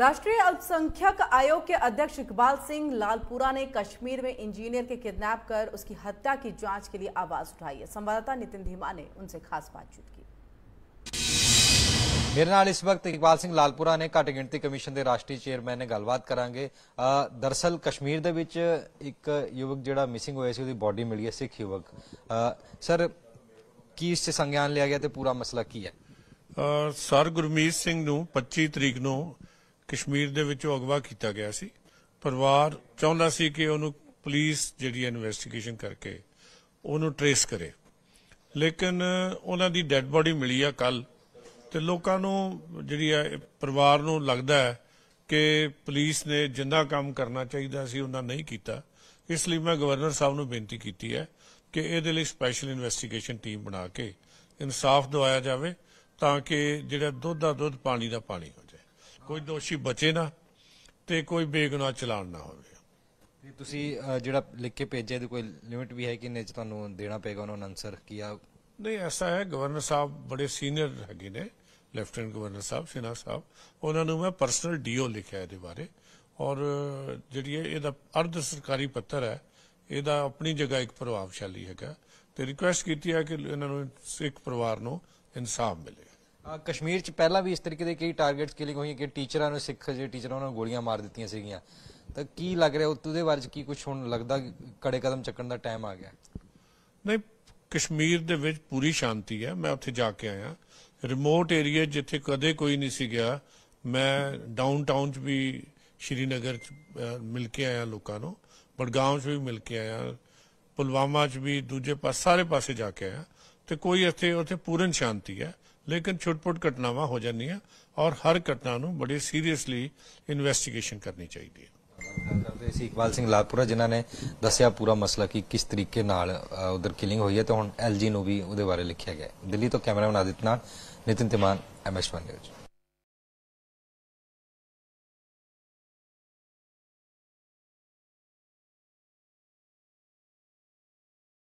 राष्ट्रीय अल्पसंख्यक आयोग के अध्यक्ष इकबाल सिंह लालपुरा ने कश्मीर में इंजीनियर के किडनैप कर उसकी हत्या की जांच के लिए आवाज उठाई है संवाददाता नितिन धीमा ने उनसे खास बातचीत की ਮੇਰੇ ਨਾਲ ਇਸ ਵਕਤ ਇਕਬਾਲ ਸਿੰਘ ਲਾਲਪੁਰਾ ਨੇ ਘੱਟ ਗਿਣਤੀ ਕਮਿਸ਼ਨ ਦੇ ਰਾਸ਼ਟਰੀ ਚੇਅਰਮੈਨ ਨੇ ਗੱਲਬਾਤ ਕਰਾਂਗੇ ਦਰਸਲ ਕਸ਼ਮੀਰ ਦੇ ਵਿੱਚ ਇੱਕ ਯੁਵਕ ਜਿਹੜਾ ਮਿਸਿੰਗ ਹੋਇਆ ਸੀ ਉਹਦੀ ਬਾਡੀ ਮਿਲੀ ਹੈ ਸਿੱਖ ਯੁਵਕ ਸਰ ਕੀ ਇਸ ਤੇ ਸੰਗਿਆਨ ਲਿਆ ਗਿਆ ਤੇ ਪੂਰਾ ਮਸਲਾ ਕੀ ਹੈ ਸਰ ਗੁਰਮੀਤ ਸਿੰਘ ਨੂੰ 25 ਤਰੀਕ ਨੂੰ ਕਸ਼ਮੀਰ ਦੇ ਵਿੱਚੋਂ ਅਗਵਾ ਕੀਤਾ ਗਿਆ ਸੀ ਪਰਿਵਾਰ ਚਾਹੁੰਦਾ ਸੀ ਕਿ ਉਹਨੂੰ ਪੁਲਿਸ ਜਿਹੜੀ ਇਨਵੈਸਟੀਗੇਸ਼ਨ ਕਰਕੇ ਉਹਨੂੰ ਟ੍ਰੇਸ ਕਰੇ ਲੇਕਿਨ ਉਹਨਾਂ ਦੀ ਡੈੱਡ ਬਾਡੀ ਮਿਲੀ ਆ ਕੱਲ ਤੇ ਲੋਕਾਂ ਨੂੰ ਜਿਹੜੀ ਹੈ ਪਰਿਵਾਰ ਨੂੰ ਲੱਗਦਾ ਹੈ ਕਿ ਪੁਲਿਸ ਨੇ ਜਿੰਨਾ ਕੰਮ ਕਰਨਾ ਚਾਹੀਦਾ ਸੀ ਉਹਨਾਂ ਨਹੀਂ ਕੀਤਾ ਇਸ ਲਈ ਮੈਂ ਗਵਰਨਰ ਸਾਹਿਬ ਨੂੰ ਬੇਨਤੀ ਕੀਤੀ ਹੈ ਕਿ ਇਹਦੇ ਲਈ ਸਪੈਸ਼ਲ ਇਨਵੈਸਟੀਗੇਸ਼ਨ ਟੀਮ ਬਣਾ ਕੇ ਇਨਸਾਫ ਦਵਾਇਆ ਜਾਵੇ ਤਾਂ ਕਿ ਜਿਹੜਾ ਦੁੱਧ ਦਾ ਦੁੱਧ ਪਾਣੀ ਦਾ ਪਾਣੀ ਹੋ ਕੋਈ ਦੋਸ਼ੀ ਬਚੇ ਨਾ ਤੇ ਕੋਈ ਬੇਗੁਨਾਹ ਚਲਾਣ ਨਾ ਹੋਵੇ ਤੇ ਤੁਸੀਂ ਜਿਹੜਾ ਲਿਖ ਕੇ ਭੇਜਿਆ ਦੀ ਕੋਈ ਲਿਮਿਟ ਵੀ ਹੈ ਕਿ ਨੇ ਤੁਹਾਨੂੰ ਦੇਣਾ ਪਏਗਾ ਉਹਨਾਂ ਨੂੰ ਅਨਸਰ ਕੀ ਆ ਨਹੀਂ ਐਸਾ ਹੈ ਗਵਰਨਰ ਸਾਹਿਬ ਬੜੇ ਸੀਨੀਅਰ ਹੈਗੇ ਨੇ ਲੈਫਟਨੈਂਟ ਗਵਰਨਰ ਸਾਹਿਬ ਸਿਨਾ ਸਾਹਿਬ ਉਹਨਾਂ ਨੂੰ ਮੈਂ ਪਰਸਨਲ ਡੀਓ ਲਿਖਿਆ ਇਹਦੇ ਬਾਰੇ ਔਰ ਜਿਹੜੀ ਇਹਦਾ ਅਰਧ ਸਰਕਾਰੀ ਪੱਤਰ ਹੈ ਇਹਦਾ ਆਪਣੀ ਜਗ੍ਹਾ ਇੱਕ ਪ੍ਰਭਾਵਸ਼ਾਲੀ ਹੈਗਾ ਤੇ ਰਿਕੁਐਸਟ ਕੀਤੀ ਹੈ ਕਿ ਇਹਨਾਂ ਨੂੰ ਇੱਕ ਪਰਿਵਾਰ ਨੂੰ ਇਨਸਾਫ ਮਿਲੇ ਕਸ਼ਮੀਰ ਚ ਪਹਿਲਾਂ ਵੀ ਇਸ ਤਰੀਕੇ ਦੇ ਕਈ ਟਾਰਗੇਟਸ ਕਿਲਿੰਗ ਹੋਈਆਂ ਕਿ ਟੀਚਰਾਂ ਨੂੰ ਸਿੱਖ ਜੇ ਟੀਚਰਾਂ ਨੂੰ ਗੋਲੀਆਂ ਮਾਰ ਦਿੱਤੀਆਂ ਸੀਗੀਆਂ ਤਾਂ ਕੀ ਲੱਗ ਰਿਹਾ ਦੇ ਬਾਰੇ ਚ ਕੀ ਕੁਝ ਹੁਣ ਲੱਗਦਾ ਕੜੇ ਕਦਮ ਚੱਕਣ ਦਾ ਟਾਈਮ ਆ ਗਿਆ ਨਹੀਂ ਕਸ਼ਮੀਰ ਦੇ ਵਿੱਚ ਪੂਰੀ ਸ਼ਾਂਤੀ ਹੈ ਮੈਂ ਉੱਥੇ ਜਾ ਕੇ ਆਇਆ ਰਿਮੋਟ ਏਰੀਆ ਜਿੱਥੇ ਕਦੇ ਕੋਈ ਨਹੀਂ ਸੀ ਗਿਆ ਮੈਂ ਡਾਊਨਟਾਊਨ ਚ ਵੀ ਸ਼੍ਰੀਨਗਰ ਚ ਮਿਲ ਕੇ ਆਇਆ ਲੋਕਾਂ ਨੂੰ ਬੜਗਾਉਂ ਚ ਵੀ ਮਿਲ ਕੇ ਆਇਆ ਪੁਲਵਾਮਾ ਚ ਵੀ ਦੂਜੇ ਪਾਸੇ ਸਾਰੇ ਪਾਸੇ ਜਾ ਕੇ ਆਇਆ ਤੇ ਕੋਈ ਇੱਥੇ ਉੱਥੇ ਪੂਰਨ ਸ਼ਾਂਤੀ ਹੈ ਲੇਕਿਨ ਛੁੱਟਪੁੱਟ ਘਟਨਾਵਾਂ ਹੋ ਜਾਂਦੀਆਂ ਔਰ ਹਰ ਘਟਨਾ ਨੂੰ ਬੜੇ ਸੀਰੀਅਸਲੀ ਇਨਵੈਸਟੀਗੇਸ਼ਨ ਕਰਨੀ ਚਾਹੀਦੀ ਹੈ ਕਰਦੇ ਸੀ ਇਕਬਾਲ ਸਿੰਘ ਲਾਲਪੁਰਾ ਜਿਨ੍ਹਾਂ ਨੇ ਦੱਸਿਆ ਪੂਰਾ ਮਸਲਾ ਕਿ ਕਿਸ ਤਰੀਕੇ ਨਾਲ ਉਧਰ ਕਿਲਿੰਗ ਹੋਈ ਹੈ ਤੇ ਹੁਣ ਐਲਜੀ ਨੂੰ ਵੀ ਉਹਦੇ ਬਾਰੇ ਲਿਖਿਆ ਗਿਆ ਦਿੱਲੀ ਤੋਂ ਕੈਮਰਾਮੈਨ ਆਦਿਤ ਨਾਲ ਨਿਤਿਨ ਤਿਮਾਨ ਐਮਐਸ1 ਨਿਊਜ਼